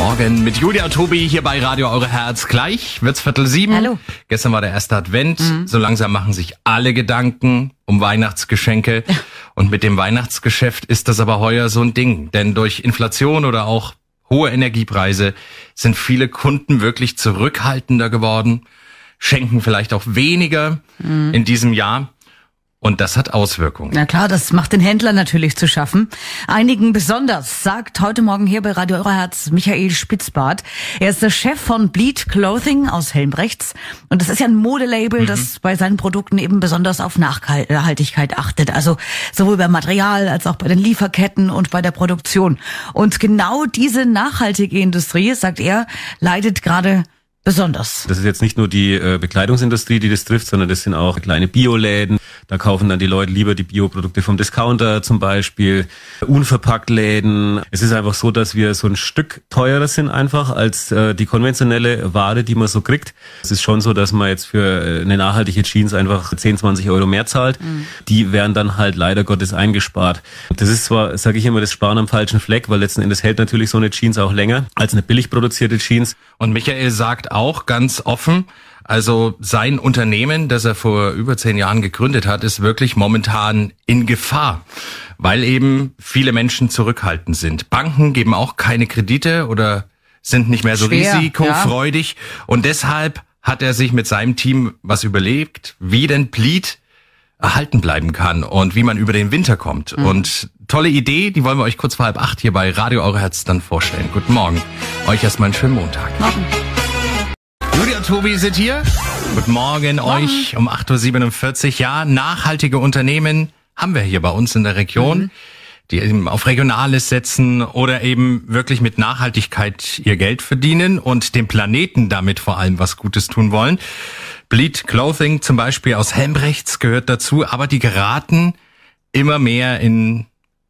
Morgen mit Julia Tobi hier bei Radio Eure Herz. Gleich wird's Viertel sieben. Hallo. Gestern war der erste Advent. Mhm. So langsam machen sich alle Gedanken um Weihnachtsgeschenke. Und mit dem Weihnachtsgeschäft ist das aber heuer so ein Ding. Denn durch Inflation oder auch hohe Energiepreise sind viele Kunden wirklich zurückhaltender geworden, schenken vielleicht auch weniger mhm. in diesem Jahr. Und das hat Auswirkungen. Na klar, das macht den Händler natürlich zu schaffen. Einigen besonders, sagt heute Morgen hier bei Radio Euroherz Michael Spitzbart. Er ist der Chef von Bleed Clothing aus Helmbrechts. Und das ist ja ein Modelabel, mhm. das bei seinen Produkten eben besonders auf Nachhaltigkeit achtet. Also sowohl beim Material als auch bei den Lieferketten und bei der Produktion. Und genau diese nachhaltige Industrie, sagt er, leidet gerade besonders. Das ist jetzt nicht nur die äh, Bekleidungsindustrie, die das trifft, sondern das sind auch kleine Bioläden. Da kaufen dann die Leute lieber die Bioprodukte vom Discounter zum Beispiel, Unverpacktläden. Es ist einfach so, dass wir so ein Stück teurer sind einfach als äh, die konventionelle Ware, die man so kriegt. Es ist schon so, dass man jetzt für äh, eine nachhaltige Jeans einfach 10, 20 Euro mehr zahlt. Mhm. Die werden dann halt leider Gottes eingespart. Das ist zwar, sage ich immer, das Sparen am falschen Fleck, weil letzten Endes hält natürlich so eine Jeans auch länger als eine billig produzierte Jeans. Und Michael sagt auch ganz offen, also sein Unternehmen, das er vor über zehn Jahren gegründet hat, ist wirklich momentan in Gefahr, weil eben viele Menschen zurückhaltend sind. Banken geben auch keine Kredite oder sind nicht mehr so Schwer, risikofreudig. Ja. Und deshalb hat er sich mit seinem Team was überlegt, wie denn Pleat erhalten bleiben kann und wie man über den Winter kommt. Mhm. Und tolle Idee, die wollen wir euch kurz vor halb acht hier bei Radio Eure Herz dann vorstellen. Guten Morgen. Euch erstmal einen schönen Montag. Morgen. Julia Tobi sind hier. Guten Morgen, Morgen. euch um 8.47 Uhr. Ja, nachhaltige Unternehmen haben wir hier bei uns in der Region, mhm. die eben auf Regionales setzen oder eben wirklich mit Nachhaltigkeit ihr Geld verdienen und dem Planeten damit vor allem was Gutes tun wollen. Bleed Clothing zum Beispiel aus Helmbrechts gehört dazu, aber die geraten immer mehr in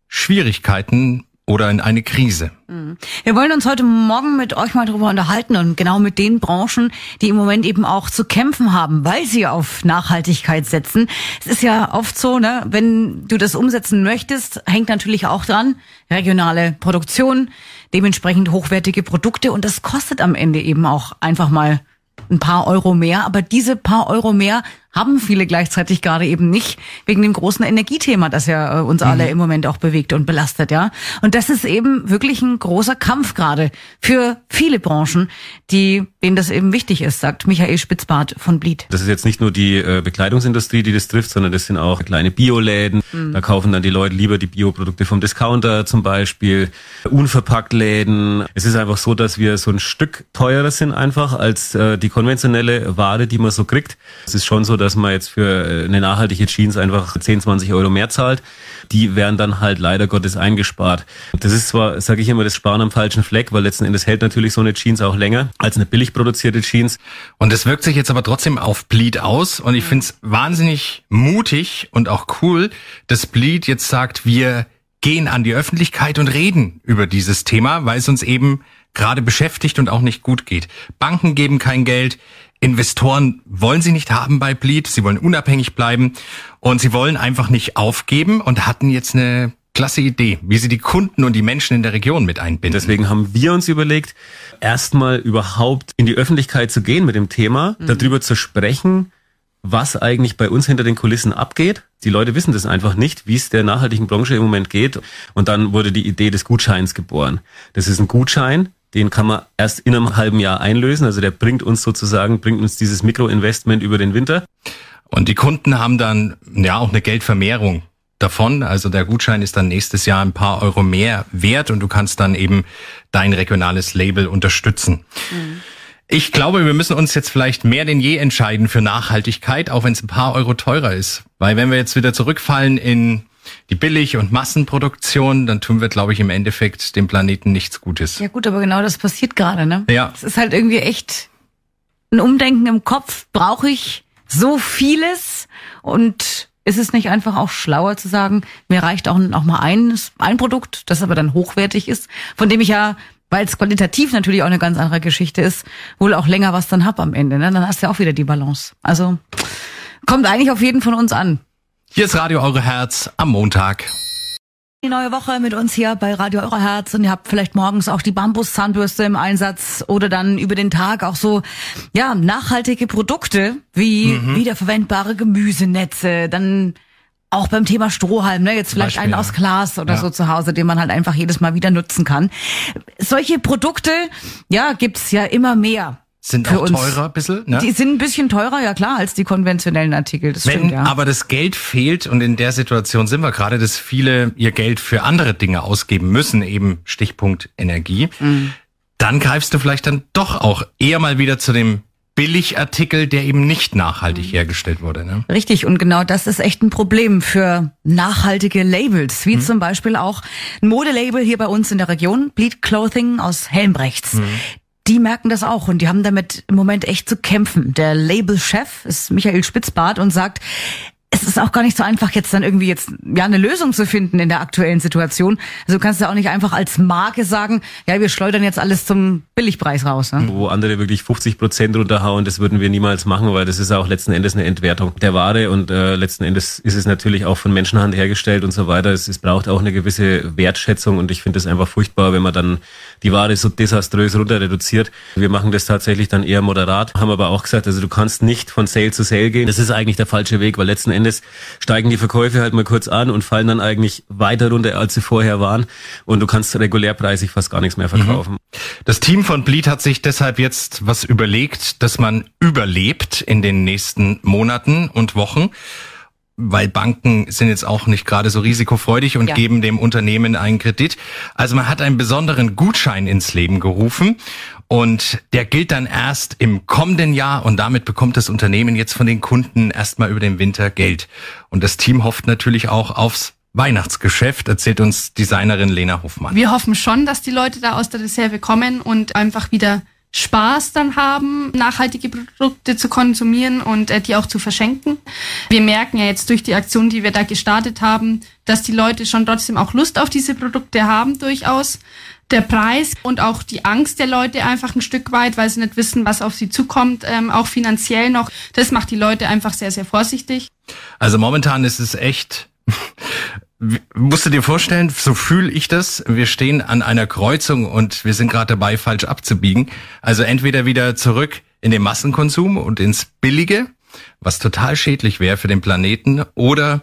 Schwierigkeiten oder in eine Krise. Mhm. Wir wollen uns heute Morgen mit euch mal darüber unterhalten und genau mit den Branchen, die im Moment eben auch zu kämpfen haben, weil sie auf Nachhaltigkeit setzen. Es ist ja oft so, ne, wenn du das umsetzen möchtest, hängt natürlich auch dran, regionale Produktion, dementsprechend hochwertige Produkte und das kostet am Ende eben auch einfach mal ein paar Euro mehr. Aber diese paar Euro mehr haben viele gleichzeitig gerade eben nicht, wegen dem großen Energiethema, das ja äh, uns alle mhm. im Moment auch bewegt und belastet, ja. Und das ist eben wirklich ein großer Kampf gerade für viele Branchen, die, denen das eben wichtig ist, sagt Michael Spitzbart von Blied. Das ist jetzt nicht nur die äh, Bekleidungsindustrie, die das trifft, sondern das sind auch kleine Bioläden. Mhm. Da kaufen dann die Leute lieber die Bioprodukte vom Discounter zum Beispiel, unverpackt Läden. Es ist einfach so, dass wir so ein Stück teurer sind einfach als äh, die konventionelle Ware, die man so kriegt. Es ist schon so, dass man jetzt für äh, eine nachhaltige Jeans einfach 10, 20 Euro mehr zahlt. Die werden dann halt leider Gottes eingespart. Das ist zwar, sage ich immer, das Sparen am falschen Fleck, weil letzten Endes hält natürlich so eine Jeans auch länger als eine billig produzierte Jeans. Und es wirkt sich jetzt aber trotzdem auf Bleed aus und ich finde es wahnsinnig mutig und auch cool, dass Bleed jetzt sagt, wir gehen an die Öffentlichkeit und reden über dieses Thema, weil es uns eben gerade beschäftigt und auch nicht gut geht. Banken geben kein Geld, Investoren wollen sie nicht haben bei Bleed, sie wollen unabhängig bleiben und sie wollen einfach nicht aufgeben und hatten jetzt eine klasse Idee, wie sie die Kunden und die Menschen in der Region mit einbinden. Deswegen haben wir uns überlegt, erstmal überhaupt in die Öffentlichkeit zu gehen mit dem Thema, mhm. darüber zu sprechen, was eigentlich bei uns hinter den Kulissen abgeht. Die Leute wissen das einfach nicht, wie es der nachhaltigen Branche im Moment geht. Und dann wurde die Idee des Gutscheins geboren. Das ist ein Gutschein, den kann man erst in einem halben Jahr einlösen. Also der bringt uns sozusagen, bringt uns dieses Mikroinvestment über den Winter. Und die Kunden haben dann ja auch eine Geldvermehrung davon. Also der Gutschein ist dann nächstes Jahr ein paar Euro mehr wert und du kannst dann eben dein regionales Label unterstützen. Mhm. Ich glaube, wir müssen uns jetzt vielleicht mehr denn je entscheiden für Nachhaltigkeit, auch wenn es ein paar Euro teurer ist. Weil wenn wir jetzt wieder zurückfallen in die Billig- und Massenproduktion, dann tun wir, glaube ich, im Endeffekt dem Planeten nichts Gutes. Ja gut, aber genau das passiert gerade, ne? Ja. Es ist halt irgendwie echt ein Umdenken im Kopf. Brauche ich so vieles? Und ist es nicht einfach auch schlauer zu sagen, mir reicht auch, auch mal ein, ein Produkt, das aber dann hochwertig ist, von dem ich ja weil es qualitativ natürlich auch eine ganz andere Geschichte ist, wohl auch länger was dann hab am Ende. Ne? Dann hast du ja auch wieder die Balance. Also kommt eigentlich auf jeden von uns an. Hier ist Radio Eure Herz am Montag. Die neue Woche mit uns hier bei Radio Eure Herz und ihr habt vielleicht morgens auch die Bambuszahnbürste im Einsatz oder dann über den Tag auch so ja nachhaltige Produkte wie mhm. wiederverwendbare Gemüsenetze, dann auch beim Thema Strohhalm, ne? jetzt vielleicht Beispiel, einen aus Glas oder ja. so zu Hause, den man halt einfach jedes Mal wieder nutzen kann. Solche Produkte, ja, gibt's ja immer mehr. Sind für auch teurer ein bisschen, ne? Die sind ein bisschen teurer, ja klar, als die konventionellen Artikel. Das Wenn stimmt, ja. aber das Geld fehlt und in der Situation sind wir gerade, dass viele ihr Geld für andere Dinge ausgeben müssen, eben Stichpunkt Energie, mhm. dann greifst du vielleicht dann doch auch eher mal wieder zu dem Billigartikel, der eben nicht nachhaltig mhm. hergestellt wurde. Ne? Richtig, und genau das ist echt ein Problem für nachhaltige Labels, wie mhm. zum Beispiel auch ein Modelabel hier bei uns in der Region, Bleed Clothing aus Helmbrechts. Mhm die merken das auch und die haben damit im Moment echt zu kämpfen. Der Labelchef ist Michael Spitzbart und sagt, es ist auch gar nicht so einfach, jetzt dann irgendwie jetzt ja eine Lösung zu finden in der aktuellen Situation. Also du kannst ja auch nicht einfach als Marke sagen, ja, wir schleudern jetzt alles zum Billigpreis raus. Ne? Wo andere wirklich 50 Prozent runterhauen, das würden wir niemals machen, weil das ist auch letzten Endes eine Entwertung der Ware und äh, letzten Endes ist es natürlich auch von Menschenhand hergestellt und so weiter. Es, es braucht auch eine gewisse Wertschätzung und ich finde es einfach furchtbar, wenn man dann die Ware so desaströs runter reduziert. Wir machen das tatsächlich dann eher moderat, haben aber auch gesagt, also du kannst nicht von Sale zu Sale gehen. Das ist eigentlich der falsche Weg, weil letzten Endes Endes steigen die Verkäufe halt mal kurz an und fallen dann eigentlich weiter runter, als sie vorher waren. Und du kannst regulärpreisig fast gar nichts mehr mhm. verkaufen. Das Team von Bleed hat sich deshalb jetzt was überlegt, dass man überlebt in den nächsten Monaten und Wochen weil Banken sind jetzt auch nicht gerade so risikofreudig und ja. geben dem Unternehmen einen Kredit. Also man hat einen besonderen Gutschein ins Leben gerufen und der gilt dann erst im kommenden Jahr und damit bekommt das Unternehmen jetzt von den Kunden erstmal über den Winter Geld. Und das Team hofft natürlich auch aufs Weihnachtsgeschäft, erzählt uns Designerin Lena Hofmann. Wir hoffen schon, dass die Leute da aus der Reserve kommen und einfach wieder Spaß dann haben, nachhaltige Produkte zu konsumieren und äh, die auch zu verschenken. Wir merken ja jetzt durch die Aktion, die wir da gestartet haben, dass die Leute schon trotzdem auch Lust auf diese Produkte haben durchaus. Der Preis und auch die Angst der Leute einfach ein Stück weit, weil sie nicht wissen, was auf sie zukommt, ähm, auch finanziell noch, das macht die Leute einfach sehr, sehr vorsichtig. Also momentan ist es echt Musst du dir vorstellen, so fühle ich das. Wir stehen an einer Kreuzung und wir sind gerade dabei, falsch abzubiegen. Also entweder wieder zurück in den Massenkonsum und ins Billige, was total schädlich wäre für den Planeten, oder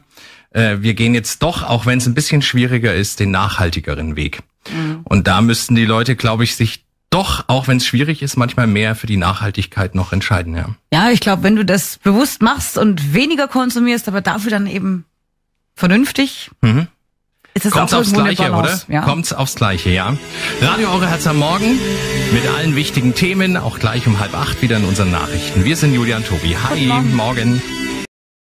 äh, wir gehen jetzt doch, auch wenn es ein bisschen schwieriger ist, den nachhaltigeren Weg. Mhm. Und da müssten die Leute, glaube ich, sich doch, auch wenn es schwierig ist, manchmal mehr für die Nachhaltigkeit noch entscheiden. Ja, ja ich glaube, wenn du das bewusst machst und weniger konsumierst, aber dafür dann eben vernünftig. Mhm. Es ist Kommt's aufs Gleiche, oder? Ja. Kommt's aufs Gleiche, ja. Radio Eure Herz am Morgen mit allen wichtigen Themen, auch gleich um halb acht wieder in unseren Nachrichten. Wir sind Julian Tobi. Hi, morgen. morgen.